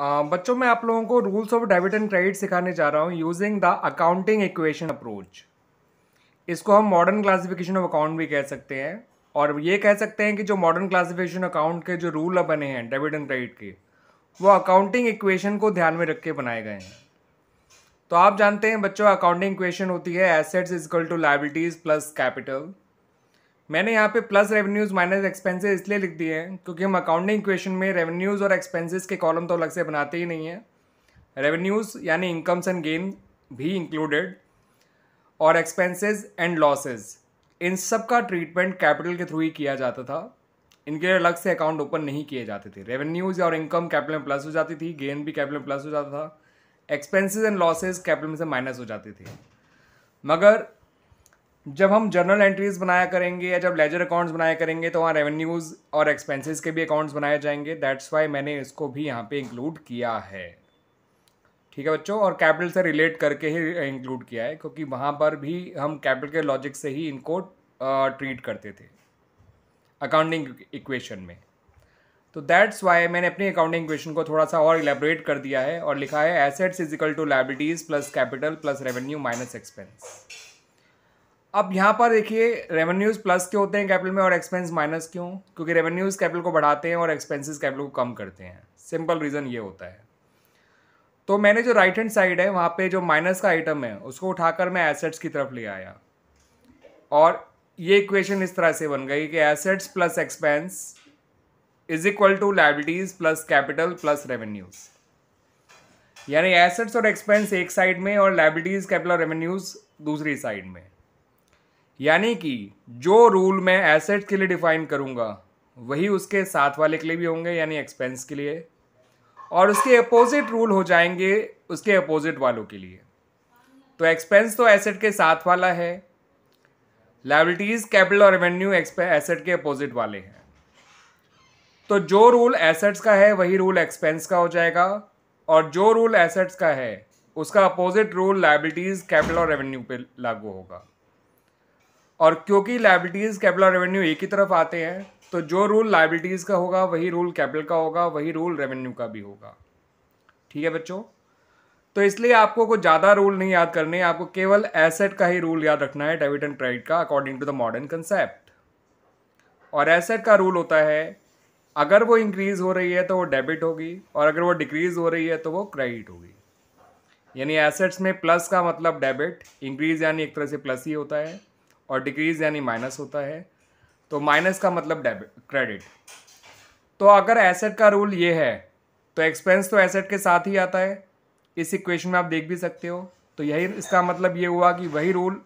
बच्चों मैं आप लोगों को rules of debit and credit सिखाने जा रहा हूँ using the accounting equation approach इसको हम मॉडर्न क्लासिफिकेशन ऑफ अकाउंट भी कह सकते हैं और ये कह सकते हैं कि जो मॉडर्न क्लासिफिकेशन अकाउंट के जो रूल बने हैं डेबिट एंड क्रेडिट के वो अकाउंटिंग इक्वेशन को ध्यान में रख के बनाए गए हैं तो आप जानते हैं बच्चों अकाउंटिंग इक्वेशन होती है assets is equal to liabilities plus capital मैंने यहाँ पे प्लस रेवेन्यूज़ माइनस एक्सपेंसेस इसलिए लिख दिए हैं क्योंकि हम अकाउंटिंग इक्वेशन में रेवेन्यूज़ और एक्सपेंसेस के कॉलम तो अलग से बनाते ही नहीं हैं रेवेन्यूज़ यानी इनकम्स एंड गेन भी इंक्लूडेड और एक्सपेंसेस एंड लॉसेस इन सब का ट्रीटमेंट कैपिटल के थ्रू ही किया जाता था इनके अलग से अकाउंट ओपन नहीं किए जाते थे रेवेन्यूज़ और इनकम कैपिटल में प्लस हो जाती थी गेन भी कैपिटल में प्लस हो जाता था एक्सपेंसिस एंड लॉसेज कैपिटल में से माइनस हो जाती थी मगर जब हम जर्नल एंट्रीज बनाया करेंगे या जब लेजर अकाउंट्स बनाया करेंगे तो वहाँ रेवेन्यूज़ और एक्सपेंसेस के भी अकाउंट्स बनाए जाएंगे दैट्स वाई मैंने इसको भी यहाँ पे इंक्लूड किया है ठीक है बच्चों और कैपिटल से रिलेट करके ही इंक्लूड किया है क्योंकि वहाँ पर भी हम कैपिटल के लॉजिक से ही इनको ट्रीट करते थे अकाउंटिंग इक्वेशन में तो दैट्स वाई मैंने अपनी अकाउंटिंग इक्वेशन को थोड़ा सा और इलेबोरेट कर दिया है और लिखा है assets is equal to liabilities plus capital plus revenue minus expense अब यहाँ पर देखिए रेवेन्यूज़ प्लस क्यों होते हैं कैपिटल में और एक्सपेंस माइनस क्यों क्योंकि रेवेन्यूज़ कैपिटल को बढ़ाते हैं और एक्सपेंसेस कैपिटल को कम करते हैं सिंपल रीज़न ये होता है तो मैंने जो राइट हैंड साइड है वहाँ पे जो माइनस का आइटम है उसको उठाकर मैं एसेट्स की तरफ ले आया और ये इक्वेशन इस तरह से बन गई कि assets plus expense is equal to liabilities plus capital plus revenues यानी एसेट्स और एक्सपेंस एक साइड में और लाइबिलिटीज़ कैपिटल और रेवेन्यूज़ दूसरी साइड में यानी कि जो रूल मैं एसेट्स के लिए डिफाइन करूँगा वही उसके साथ वाले के लिए भी होंगे यानी एक्सपेंस के लिए और उसके अपोजिट रूल हो जाएंगे उसके अपोजिट वालों के लिए तो एक्सपेंस तो एसेट के साथ वाला है लाइबिलिटीज़ कैपिटल और रेवेन्यू एसेट के अपोजिट वाले हैं तो जो रूल एसेट्स का है वही रूल एक्सपेंस का हो जाएगा और जो रूल एसेट्स का है उसका अपोजिट रूल लाइबिलिटीज़ कैपिटल और रेवेन्यू पे लागू होगा और क्योंकि लाइबिलिटीज़ कैपिटल और रेवेन्यू एक ही तरफ आते हैं तो जो रूल लाइबिलिटीज़ का होगा वही रूल कैपिटल का होगा वही रूल रेवेन्यू का भी होगा ठीक है बच्चों तो इसलिए आपको कुछ ज़्यादा रूल नहीं याद करने आपको केवल एसेट का ही रूल याद रखना है डेबिट एंड क्रेडिट का according to the modern concept और एसेट का रूल होता है अगर वो इंक्रीज़ हो रही है तो वो डेबिट होगी और अगर वो डिक्रीज़ हो रही है तो वो क्रेडिट होगी यानी एसेट्स में प्लस का मतलब डेबिट इंक्रीज़ यानी एक तरह से प्लस ही होता है और डिक्रीज यानी माइनस होता है तो माइनस का मतलब डेबिट क्रेडिट तो अगर एसेट का रूल ये है तो एक्सपेंस तो एसेट के साथ ही आता है इस इक्वेशन में आप देख भी सकते हो तो यही इसका मतलब ये हुआ कि वही रूल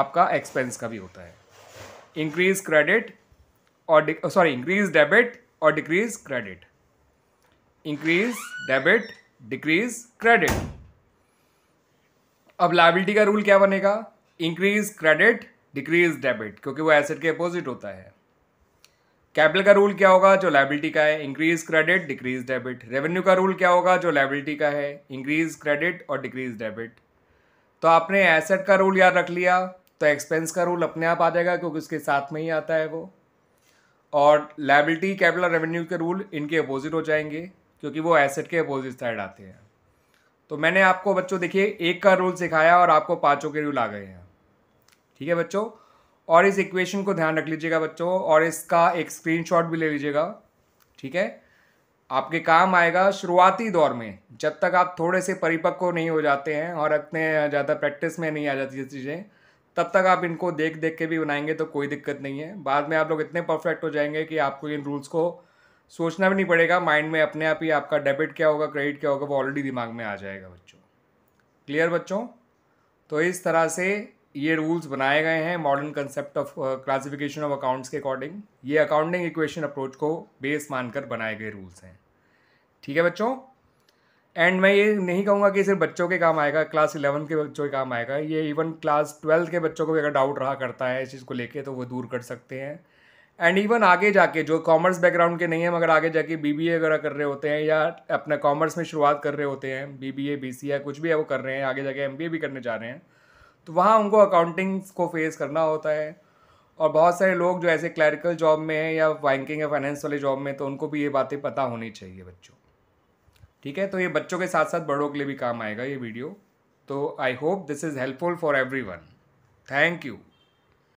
आपका एक्सपेंस का भी होता है इंक्रीज क्रेडिट और सॉरी इंक्रीज डेबिट और decrease credit increase debit decrease credit अब लाइबिलिटी का रूल क्या बनेगा इंक्रीज क्रेडिट डिक्रीज डेबिट क्योंकि वो एसेट के अपोजिट होता है कैपिटल का रूल क्या होगा जो लाइबिलिटी का है increase credit decrease debit revenue का रूल क्या होगा जो लाइबिलिटी का है इंक्रीज क्रेडिट और डिक्रीज डेबिट तो आपने एसेट का रूल याद रख लिया तो एक्सपेंस का रूल अपने आप आ जाएगा क्योंकि उसके साथ में ही आता है वो और लाइबिलिटी कैपिटल रेवेन्यू के रूल इनके अपोजिट हो जाएंगे क्योंकि वो एसेट के अपोजिट साइड आते हैं तो मैंने आपको बच्चों देखिए एक का रूल सिखाया और आपको पाँचों के रूल आ गए हैं ठीक है बच्चों और इस इक्वेशन को ध्यान रख लीजिएगा बच्चों और इसका एक स्क्रीनशॉट भी ले लीजिएगा ठीक है आपके काम आएगा शुरुआती दौर में जब तक आप थोड़े से परिपक्व नहीं हो जाते हैं और अपने ज़्यादा प्रैक्टिस में नहीं आ जाती ये चीज़ें तब तक आप इनको देख देख के भी बनाएंगे तो कोई दिक्कत नहीं है बाद में आप लोग इतने परफेक्ट हो जाएंगे कि आपको इन रूल्स को सोचना भी नहीं पड़ेगा माइंड में अपने आप ही आपका डेबिट क्या होगा क्रेडिट क्या होगा वो ऑलरेडी दिमाग में आ जाएगा बच्चों क्लियर बच्चों तो इस तरह से ये रूल्स बनाए गए हैं modern concept of classification of accounts के अकॉर्डिंग ये अकाउंटिंग इक्वेशन अप्रोच को बेस मानकर बनाए गए रूल्स हैं ठीक है बच्चों एंड मैं ये नहीं कहूँगा कि सिर्फ बच्चों के काम आएगा क्लास इलेवन के बच्चों के काम आएगा ये इवन क्लास ट्वेल्थ के बच्चों को भी अगर डाउट रहा करता है इस चीज़ को लेके तो वो दूर कर सकते हैं एंड इवन आगे जाके जो कॉमर्स बैकग्राउंड के नहीं है मगर आगे जाके बी बी ए वगैरह कर रहे होते हैं या अपना कॉमर्स में शुरुआत कर रहे होते हैं B B A B C या कुछ भी है वो कर रहे हैं आगे जाके एम बी ए भी करने जा रहे हैं तो वहाँ उनको अकाउंटिंग्स को फेस करना होता है और बहुत सारे लोग जो ऐसे क्लैरिकल जॉब में हैं या बैंकिंग या फाइनेंस वाले जॉब में तो उनको भी ये बातें पता होनी चाहिए बच्चों ठीक है तो ये बच्चों के साथ साथ बड़ों के लिए भी काम आएगा ये वीडियो तो I hope this is helpful for everyone thank you